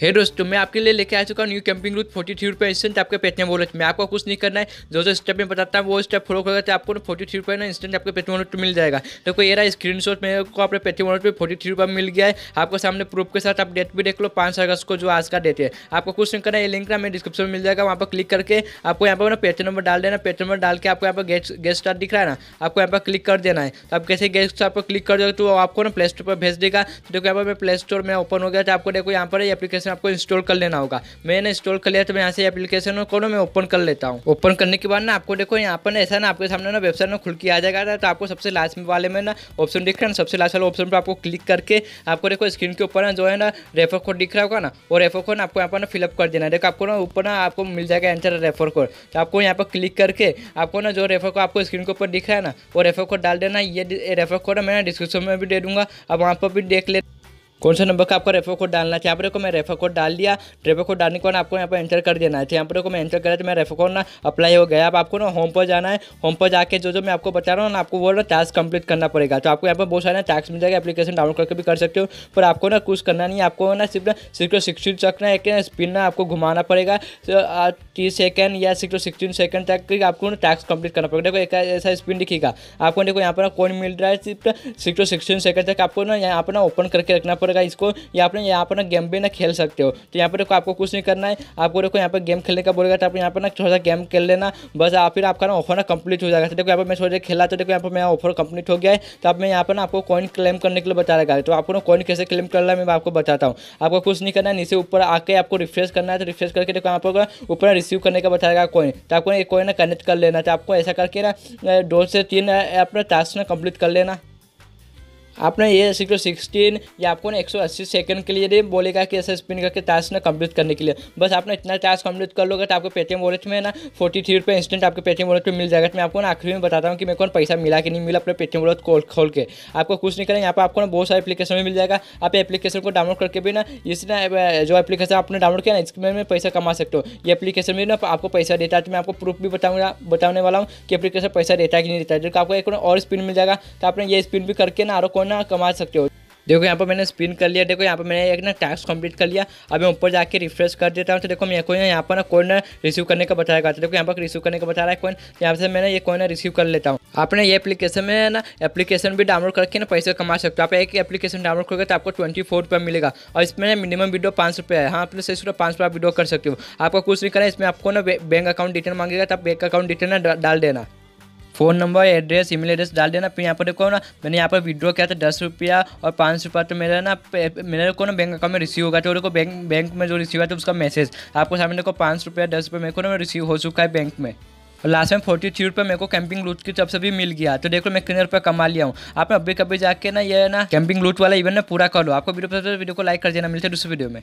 हे hey दोस्तों मैं आपके लिए लेके आ चुका हूँ new camping route forty three रुपये इंस्टेंट आपके पेटीएम वॉलेट में आपको कुछ नहीं करना है जो जो स्टेप में बताता हूँ वो स्टेप फॉलो करते आपको आपको फोर्टी थ्री रुपये ना इंस्टेंट आपके पेटीएम वॉलेट मिल जाएगा तो ये रहा स्क्रीन शॉट मेरे को अपने पेटीएम वॉलेट पर फोर्टी थ्री रुपये मिल गया है आपको सामने प्रूफ के साथ आप डेट भी देख लो पाँच अगस्त को जो आज का डेट है आपको कुछ नहीं करना है लिंक ना मेरे डिस्क्रिप्शन में मिल जाएगा वहाँ पर क्लिक करके आपको यहाँ पर ना पेटीएम नंबर डाल देना पेटीएम नंबर डाल के आपको यहाँ पर गेस्ट गेस्ट स्टार्ट दिख रहा है ना आपको यहाँ पर क्लिक कर देना है तो आप कैसे गेस्ट आपको पर क्लिक कर दोगे तो आपको ना प्ले स्टोर पर भेज देगा देखो यहाँ पर प्ले स्टोर में ओपन हो गया तो आपको देखो यहाँ पर एप्लीकेशन एप्लीकेशन आपको इंस्टॉल कर लेना होगा मैंने इंस्टॉल कर लिया तो मैं यहाँ से एप्लीकेशन को ना मैं ओपन कर लेता हूँ ओपन करने के बाद ना आपको देखो यहाँ पर ऐसा ना आपके सामने ना वेबसाइट में खुल के आ जाएगा तो आपको सबसे लास्ट में वाले में ना ऑप्शन दिख रहा है ना सबसे लास्ट वाले ऑप्शन पर आपको क्लिक करके आपको देखो स्क्रीन के ऊपर ना जो है ना रेफर कोड दिख रहा होगा ना और रेफर कोड आपको यहाँ पर ना फिलअप कर देना देखो आपको ना ऊपर ना आपको मिल जाएगा एंसर रेफर कोड तो आपको यहाँ पर क्लिक करके आपको ना जो रेफर कोड आपको स्क्रीन के ऊपर दिख रहा है ना वो रेफर कोड डाल देना ये रेफर कोड मैं डिस्क्रिप्शन में भी दे दूंगा अब वहाँ पर भी देख ले कौन सा नंबर का आपको रेफर कोड डालना तो यहाँ पर को मैं रेफो कोड डाल दिया रेफर कोड डालने के बाद आपको यहाँ पर एंटर कर देना है तो यहाँ पर मैं एंटर करा तो मैं रेफो कोड ना अप्लाई हो गया अब आपको ना होम पर जाना है होम पर जाके जो जो मैं आपको बता रहा हूँ ना आपको वो ना टास्क कंप्लीट करना पड़ेगा तो आपको यहाँ पर बहुत सारे टास्क मिल जाएगा एप्लीकेशन डाउनलोड करके भी कर सकते हो पर आपको ना कुछ करना नहीं आपको ना सिर्फ ना सिर्फ सिक्सटी चकना ना एक स्पिन ना आपको घुमाना पड़ेगा तो, तीस सेकंड या सिक्स टू सिक्सटीन सेकंड तक आपको टास्क कंप्लीट करना पड़ेगा देखो एक ऐसा स्पिन दिखेगा आपको देखो यहाँ पर कोई मिल रहा है सिर्फ सिक्स टू सिक्सटीन सेकंड तक आपको ना यहाँ पर ओपन करके रखना पड़ेगा इसको या अपने यहाँ पर ना गेम भी ना खेल सकते हो तो यहाँ पर देखो आपको कुछ नहीं करना है आपको देखो यहाँ पर गेम खेलने का बोलेगा तो आप यहाँ पर ना थोड़ा सा गेम खेल लेना बस आप फिर आपका ना ऑफर ना कंप्लीट हो जाएगा तो देखो यहाँ पर मैं थोड़ी खेला तो देखो यहाँ पर मेरा ऑफर कंप्लीट हो गया है तो आप मैं यहाँ पर ना आपको कॉइन क्लेम करने के लिए बता रहेगा तो आपको ना कॉइन कैसे क्लेम करना है मैं आपको बताता हूँ आपको कुछ नहीं करना है नीचे ऊपर आके आपको रिफ्रेश करना है तो रिफ्रेश करके देखो यहाँ पर ऊपर रिसीव करने का बताएगा कोइन तो आपको कोइन कनेक्ट कर लेना तो आपको ऐसा करके ना दो से तीन अपना टास्क ना कंप्लीट कर लेना आपने ये सीख लो सिक्सटीन या आपको ना एक सौ अस्सी सेकेंड के लिए नहीं बोलेगा कि ऐसे स्पिन करके टास्क ना कंप्लीट करने के लिए बस आपने इतना टास्क कंप्लीट कर लोगे तो आपको पेटीएम वॉलेट में ना फोर्टी थ्री रुपये इंस्टेंट आपके पेटीएम वॉलेट में मिल जाएगा तो मैं आपको ना आखिरी में बताता हूँ कि मेरे को पैसा मिला कि नहीं मिला अपने पेटीएम वॉलेट खोल खोल के आपको कुछ नहीं करें यहाँ पर आपको ना बहुत सारे एप्लीकेशन में मिल जाएगा आप एप्लीकेशन को डाउनलोड करके भी ना इस ना जो एप्लीकेशन आपने डाउनलोड किया ना इसके में पैसा कमा सकते हो ये एप्लीकेशन भी ना आपको पैसा देता है तो मैं आपको प्रूफ भी बताऊँगा बताने वाला हूँ कि एप्लीकेशन पैसा देता है कि नहीं देता है जो आपको एक और स्पिन मिल जाएगा तो आपने ये स्पिन भी करके ना आरोप ना कमा सकते हो देखो यहाँ पर मैंने स्पिन कर लिया देखो यहाँ पर मैंने एक ना टास्क कंप्लीट कर लिया अब मैं ऊपर जाके रिफ्रेश कर देता हूँ तो देखो मेरे को यहाँ पर ना कोई ना रिसीव करने का बताया गया था देखो यहाँ पर रिसीव करने का बता रहा है कोई तो यहाँ से मैंने ये कोई ना रिसीव कर लेता हूँ आपने ये एप्लीकेशन में ना एप्लीकेशन भी डाउनलोड करके ना पैसे कमा सकते हो आप एक एप्लीकेशन डाउनलोड करोगे तो आपको ट्वेंटी मिलेगा और इसमें मिनिमम वीडियो पाँच है हाँ प्लस मतलब इस पाँच रुपये वीडियो कर सकते हो आपको कुछ नहीं करें इसमें आपको ना बैंक अकाउंट डिटेल मांगेगा तो आप बैंक अकाउंट डिटेल ना डाल देना phone number address email address डाल देना फिर यहाँ पर देखो ना मैंने यहाँ पर विड्रो किया था दस रुपया और पाँच रुपया तो मेरा ना मेरे को ना बैंक अकाउंट में रिसीव होगा तो देखो बैंक बैंक में जो रिसीव हुआ था उसका मैसेज आपको सामने देखो पाँच रुपया दस रुपये मेरे को ना रिसीव हो चुका है बैंक में और लास्ट में फोर्टी थ्री रुपये मेरे को कैंपिंग लूट की तरफ तो से भी मिल गया तो देखो मैं कितने रुपये कमा लिया हूँ आप अभी कभी जाके ना ये ना कैंपिंग लूट वाला इवेंट ना पूरा कर लो आपको वीडियो पसंद तो वीडियो को लाइक कर देना मिलते हैं दूसरे वीडियो में